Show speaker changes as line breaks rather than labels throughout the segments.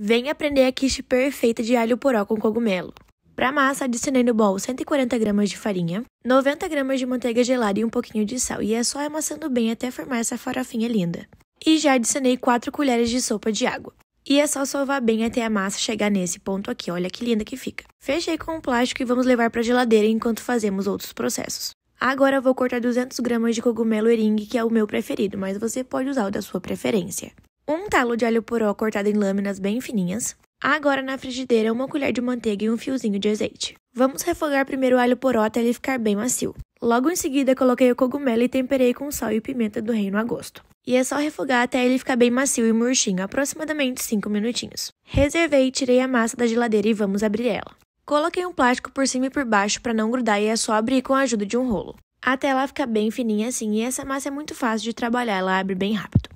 Vem aprender a quiche perfeita de alho poró com cogumelo. Para massa, adicionei no bol 140 gramas de farinha, 90 gramas de manteiga gelada e um pouquinho de sal, e é só amassando bem até formar essa farofinha linda. E já adicionei 4 colheres de sopa de água. E é só sovar bem até a massa chegar nesse ponto aqui, olha que linda que fica. Fechei com o plástico e vamos levar para a geladeira enquanto fazemos outros processos. Agora vou cortar 200 gramas de cogumelo eringue, que é o meu preferido, mas você pode usar o da sua preferência um talo de alho poró cortado em lâminas bem fininhas. Agora na frigideira, uma colher de manteiga e um fiozinho de azeite. Vamos refogar primeiro o alho poró até ele ficar bem macio. Logo em seguida, coloquei o cogumelo e temperei com sal e pimenta do reino a gosto. E é só refogar até ele ficar bem macio e murchinho, aproximadamente 5 minutinhos. Reservei e tirei a massa da geladeira e vamos abrir ela. Coloquei um plástico por cima e por baixo para não grudar e é só abrir com a ajuda de um rolo. Até ela ficar bem fininha assim e essa massa é muito fácil de trabalhar, ela abre bem rápido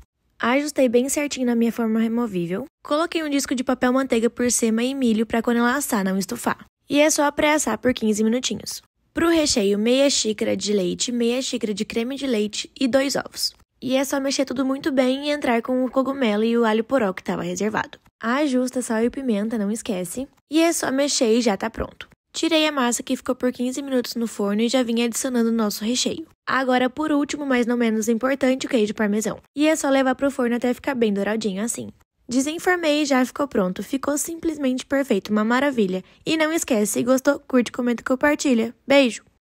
ajustei bem certinho na minha forma removível, coloquei um disco de papel manteiga por cima e milho para quando ela assar não estufar. E é só pré-assar por 15 minutinhos. Para o recheio, meia xícara de leite, meia xícara de creme de leite e dois ovos. E é só mexer tudo muito bem e entrar com o cogumelo e o alho poró que estava reservado. Ajusta sal e pimenta, não esquece. E é só mexer e já está pronto. Tirei a massa que ficou por 15 minutos no forno e já vim adicionando o nosso recheio. Agora, por último, mas não menos importante, o queijo parmesão. E é só levar pro forno até ficar bem douradinho assim. Desenformei e já ficou pronto. Ficou simplesmente perfeito, uma maravilha. E não esquece, se gostou, curte, comenta e compartilha. Beijo!